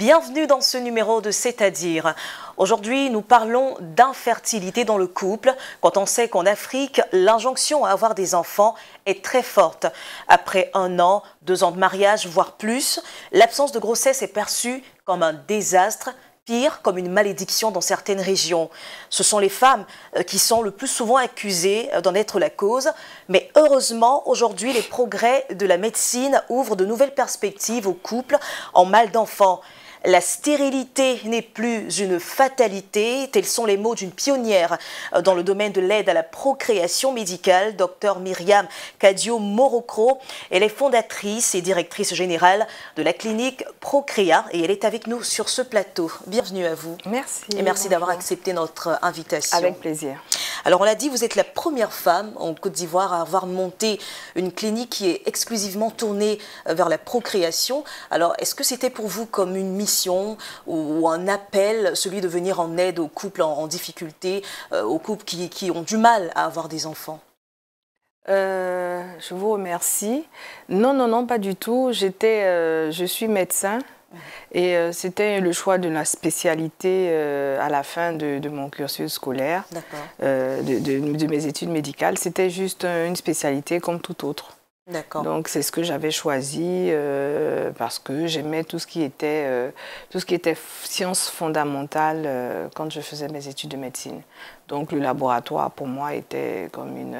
Bienvenue dans ce numéro de C'est-à-dire. Aujourd'hui, nous parlons d'infertilité dans le couple, quand on sait qu'en Afrique, l'injonction à avoir des enfants est très forte. Après un an, deux ans de mariage, voire plus, l'absence de grossesse est perçue comme un désastre pire comme une malédiction dans certaines régions. Ce sont les femmes euh, qui sont le plus souvent accusées euh, d'en être la cause, mais heureusement, aujourd'hui, les progrès de la médecine ouvrent de nouvelles perspectives aux couples en mal d'enfants. La stérilité n'est plus une fatalité, tels sont les mots d'une pionnière euh, dans le domaine de l'aide à la procréation médicale, docteur Myriam Cadio-Morocro. Elle est fondatrice et directrice générale de la clinique Procrea et elle est avec nous sur ce plateau. Bienvenue à vous. Merci. Et merci d'avoir accepté notre invitation. Avec plaisir. Alors on l'a dit, vous êtes la première femme en Côte d'Ivoire à avoir monté une clinique qui est exclusivement tournée euh, vers la procréation. Alors est-ce que c'était pour vous comme une mission ou, un appel, celui de venir en aide aux couples en, difficulté, euh, aux couples qui, ont du mal à avoir des enfants euh, Je vous remercie. Non, non, non, pas du tout. J'étais, euh, je suis médecin. Et c'était le choix de la spécialité à la fin de, mon cursus scolaire, de, de mes études médicales. C'était juste une spécialité comme toute autre. Donc c'est ce que j'avais choisi euh, parce que j'aimais tout ce qui était euh, tout ce qui était sciences fondamentales euh, quand je faisais mes études de médecine. Donc le laboratoire pour moi était comme une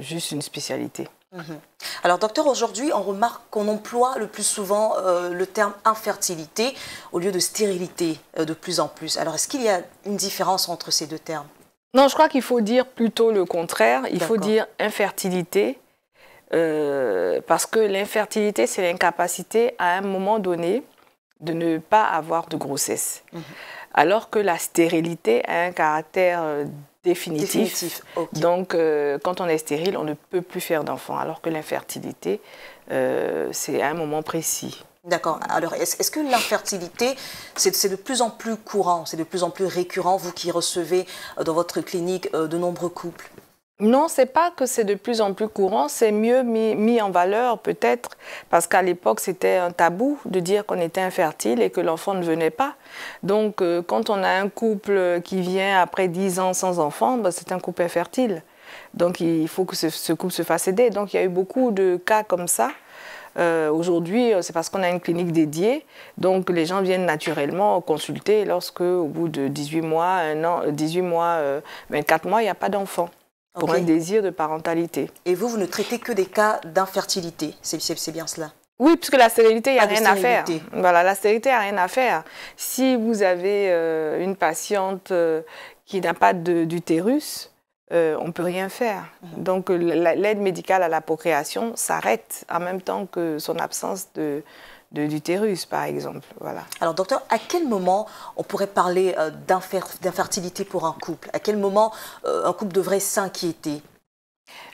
juste une spécialité. Mhm. Alors docteur, aujourd'hui on remarque qu'on emploie le plus souvent le terme infertilité au lieu de stérilité de plus en plus. Alors est-ce qu'il y a une différence entre ces deux termes Non, je crois qu'il faut dire plutôt le contraire. Il faut dire infertilité euh, parce que l'infertilité, c'est l'incapacité à un moment donné de ne pas avoir de grossesse. Mhm. Alors que la stérilité a un caractère euh, définitif. Donc, euh, quand on est stérile, on ne peut plus faire d'enfant. Alors que l'infertilité, c'est à un moment précis. D'accord. Alors, est-ce que l'infertilité, c'est de plus en plus courant, c'est de plus en plus récurrent, vous qui recevez dans votre clinique de nombreux couples non, c'est pas que c'est de plus en plus courant, c'est mieux mis, en valeur peut-être, parce qu'à l'époque c'était un tabou de dire qu'on était infertile et que l'enfant ne venait pas. Donc euh, quand on a un couple qui vient après 10 ans sans enfant, bah, c'est un couple infertile. Donc il faut que ce, couple se fasse aider. Donc il y a eu beaucoup de cas comme ça. Euh, aujourd'hui, euh, c'est parce qu'on a une clinique dédiée, donc les gens viennent naturellement consulter lorsque, au bout de 18 mois, un an, 18 mois, 24 mois, il n'y a pas d'enfant pour un désir de parentalité. Et vous, vous ne traitez que des cas d'infertilité, c'est bien cela oui, puisque la stérilité, il n'y a ah, rien à faire. Voilà, la stérilité, il a rien à faire. Si vous avez euh, une patiente euh, qui n'a pas d'utérus, euh, on ne peut rien faire. Mhm. Donc l'aide médicale à la procréation s'arrête en même temps que son absence de, de l'utérus, par exemple. Voilà. Alors, docteur, à quel moment on pourrait parler euh, d'infertilité pour un couple À quel moment euh, un couple devrait s'inquiéter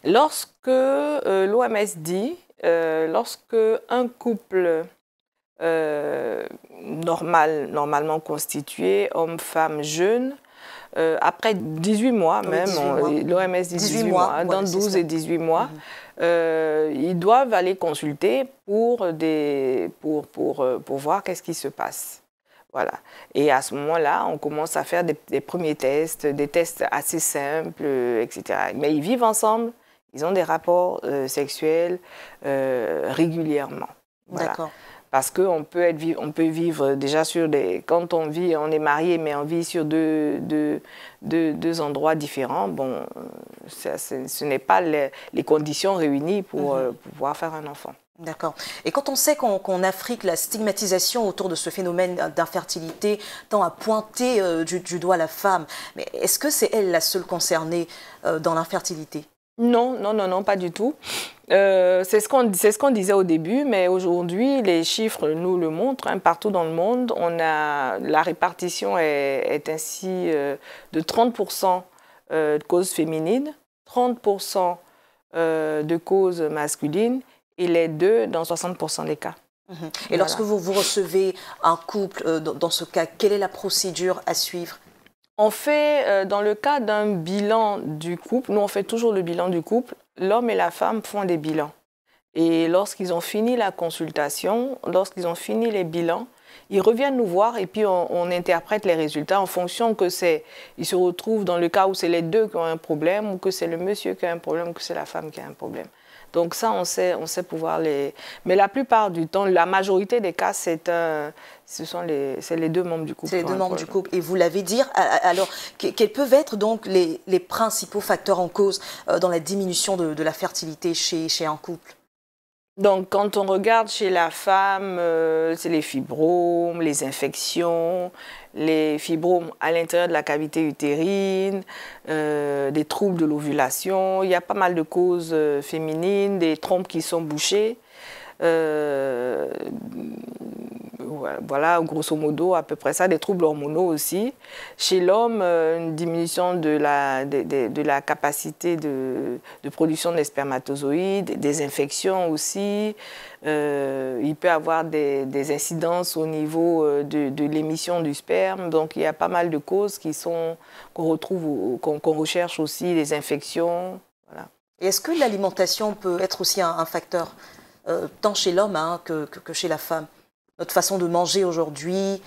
Lorsque euh, l'OMS dit, lorsque un couple normal, normalement constitué, homme, femme, jeune, après 18 mois même, l'OMS dit 18, mois, dans 12 et 18 mois, mhm. Euh, ils doivent aller consulter pour, pour, pour, euh, pour voir qu'est-ce qui se passe. Voilà. Et à ce moment-là, on commence à faire des, premiers tests, des tests assez simples, euh, etc. Mais ils vivent ensemble, ils ont des rapports sexuels régulièrement. Voilà. D'accord parce qu'on peut, on peut vivre déjà sur des... Quand on vit, on est marié, mais on vit sur deux, deux, endroits différents, bon, ce n'est pas les, conditions réunies pour, mhm. euh, pouvoir faire un enfant. D'accord. Et quand on sait qu'en Afrique, la stigmatisation autour de ce phénomène d'infertilité tend à pointer euh, du, doigt la femme, mais est-ce que c'est elle la seule concernée euh, dans l'infertilité non, non, non, non, pas du tout. Euh, c'est ce qu'on ce disait au début, mais aujourd'hui, les chiffres nous le montrent. Hein, partout dans le monde, on a, la répartition est, ainsi euh, de 30% euh, de causes féminines, 30% de causes masculines, et les deux dans 60% des cas. Mhm. Et lorsque vous, recevez un couple, dans ce cas, quelle est la procédure à suivre on fait, euh, dans le cas d'un bilan du couple, nous on fait toujours le bilan du couple, l'homme et la femme font des bilans. Et lorsqu'ils ont fini la consultation, lorsqu'ils ont fini les bilans, ils reviennent nous voir et puis on, interprète les résultats en fonction que c'est. Ils se retrouvent dans le cas où c'est les deux qui ont un problème ou que c'est le monsieur qui a un problème ou que c'est la femme qui a un problème. Donc ça, on sait, on sait pouvoir les... Mais la plupart du temps, la majorité des cas, c'est un... Ce sont les, les deux membres du couple. C'est les deux membres du couple. Et vous l'avez dit, alors, quels peuvent être donc les, les, principaux facteurs en cause euh, dans la diminution de, de la fertilité chez, chez un couple donc, quand on regarde chez la femme, euh, c'est les fibromes, les infections, les fibromes à l'intérieur de la cavité utérine, euh, des troubles de l'ovulation. Il y a pas mal de causes euh, féminines, des trompes qui sont bouchées voilà, grosso modo, à peu près ça, des troubles hormonaux aussi. Chez l'homme, euh, une diminution de la, capacité de, production des spermatozoïdes, des infections aussi. Euh, il peut avoir des, incidences au niveau euh, de, l'émission du sperme. Donc il y a pas mal de causes qui sont qu'on retrouve, qu'on recherche aussi, des infections. Est-ce que l'alimentation peut être aussi un, facteur, tant chez l'homme hein, que chez la femme notre façon de manger aujourd'hui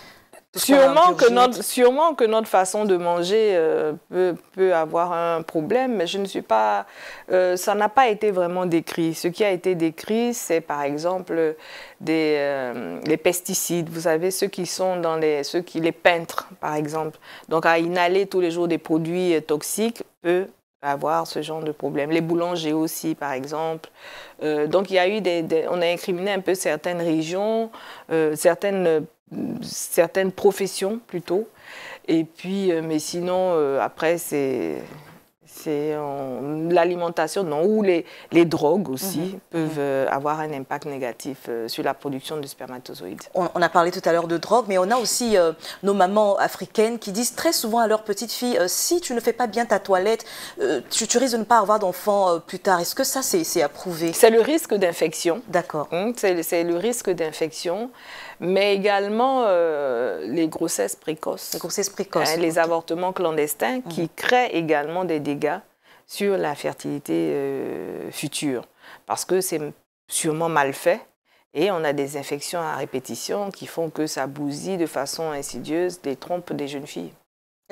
Sûrement que, notre, sûrement que notre façon de manger euh, peut, avoir un problème, mais je ne suis pas. Euh, ça n'a pas été vraiment décrit. Ce qui a été décrit, c'est par exemple des, euh, les pesticides. Vous savez, ceux qui sont dans les. ceux qui les peintres, par exemple. Donc, à inhaler tous les jours des produits toxiques peut avoir ce genre de problème. Les boulangers aussi, par exemple. Euh, donc, il y a eu des, on a incriminé un peu certaines régions, euh, certaines, certaines professions plutôt. Et puis, euh, mais sinon, après, c'est c'est l'alimentation, non, ou les, les drogues aussi mhm. peuvent mhm. Euh, avoir un impact négatif euh, sur la production de spermatozoïdes. On, a parlé tout à l'heure de drogue, mais on a aussi euh, nos mamans africaines qui disent très souvent à leurs petites filles si tu ne fais pas bien ta toilette, tu, risques de ne pas avoir d'enfant plus tard. Est-ce que ça, c'est approuvé C'est le risque d'infection. D'accord. Hein, c'est le risque d'infection, mais également les grossesses précoces. Les grossesses précoces. Hein, les avortements clandestins qui mhm. créent également des dégâts sur la fertilité euh, future, parce que c'est sûrement mal fait et on a des infections à répétition qui font que ça bousille de façon insidieuse des trompes des jeunes filles.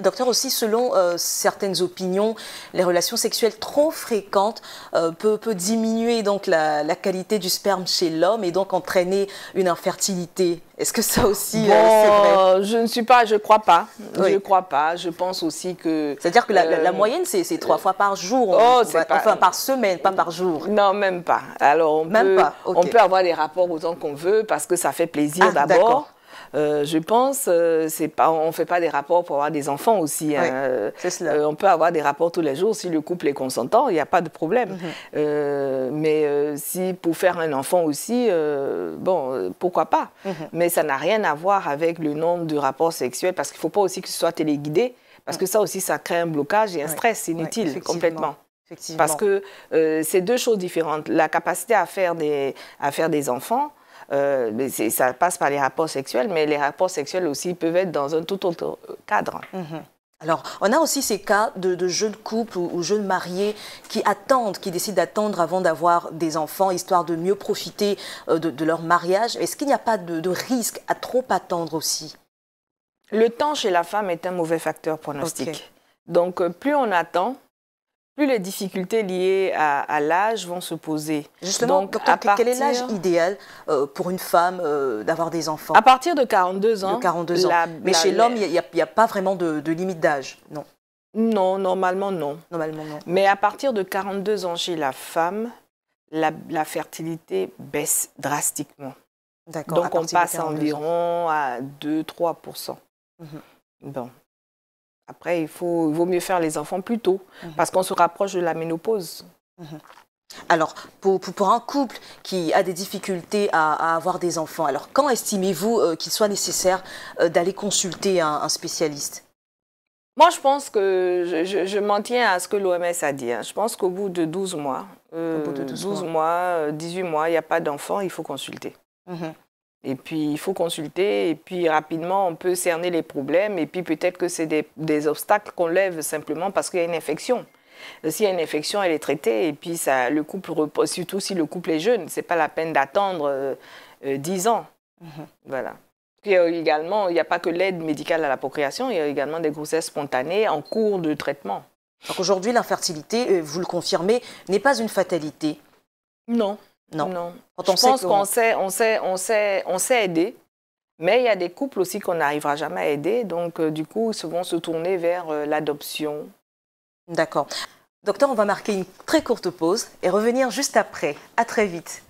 Docteur, aussi, selon euh, certaines opinions, les relations sexuelles trop fréquentes euh, peuvent peut diminuer donc la, qualité du sperme chez l'homme et donc entraîner une infertilité. Est-ce que ça aussi, euh, bon, vrai Je ne suis pas, je crois pas. Je crois pas. Je pense aussi que... C'est-à-dire que la, moyenne, c'est trois fois par jour. oh, c'est pas, enfin, par semaine, pas par jour. Non, même pas. Alors, on, même peut, pas. on peut avoir des rapports autant qu'on veut parce que ça fait plaisir ah, d'abord. Euh, je pense, euh, on ne fait pas des rapports pour avoir des enfants aussi. Hein. Euh, on peut avoir des rapports tous les jours si le couple est consentant, il n'y a pas de problème. Mhm. mais si pour faire un enfant aussi, bon, pourquoi pas mhm. Mais ça n'a rien à voir avec le nombre de rapports sexuels parce qu'il ne faut pas aussi que ce soit téléguidé parce que mhm. ça aussi, ça crée un blocage et un stress inutile complètement. Parce que c'est deux choses différentes. La capacité à faire des enfants, euh, ça passe par les rapports sexuels, mais les rapports sexuels aussi peuvent être dans un tout autre cadre. Mhm. Alors, on a aussi ces cas de, de jeunes couples ou, jeunes mariés qui attendent, qui décident d'attendre avant d'avoir des enfants, histoire de mieux profiter euh, de, leur mariage. Est-ce qu'il n'y a pas de, risque à trop attendre aussi Le temps chez la femme est un mauvais facteur pronostique. Donc, euh, plus on attend, plus les difficultés liées à, l'âge vont se poser. Justement, Donc, quel est l'âge idéal euh, pour une femme euh, d'avoir des enfants À partir de 42 ans. De 42 ans. Mais chez l'homme, il n'y a, pas vraiment de, limite d'âge, non Non, normalement non. Normalement non. Mais à partir de 42 ans chez la femme, la, fertilité baisse drastiquement. D'accord. Donc on passe environ à 2-3%. Mhm. Bon. Après, il, faut, vaut mieux faire les enfants plus tôt, mhm. parce qu'on se rapproche de la ménopause. Mhm. Alors, pour, pour, un couple qui a des difficultés à, avoir des enfants, alors quand estimez-vous euh, qu'il soit nécessaire euh, d'aller consulter un, spécialiste Moi, je pense que je, je, m'en tiens à ce que l'OMS a dit. Hein. Je pense qu'au bout de 12 mois, Au bout de euh, mois. 18 mois, il n'y a pas d'enfant, il faut consulter. Mhm. Et puis, il faut consulter, et puis rapidement, on peut cerner les problèmes, et puis peut-être que c'est des, obstacles qu'on lève simplement parce qu'il y a une infection. S'il y a une infection, elle est traitée, et puis ça, le couple repose, surtout si le couple est jeune, c'est pas la peine d'attendre 10 euh, euh, ans. Mhm. Voilà. Il également, il n'y a pas que l'aide médicale à la procréation, il y a également des grossesses spontanées en cours de traitement. Donc aujourd'hui, l'infertilité, euh, vous le confirmez, n'est pas une fatalité Non, non. on je pense qu'on sait, aider, mais il y a des couples aussi qu'on n'arrivera jamais à aider, donc euh, du coup, ils vont se tourner vers euh, l'adoption. D'accord. Docteur, on va marquer une très courte pause et revenir juste après. À très vite.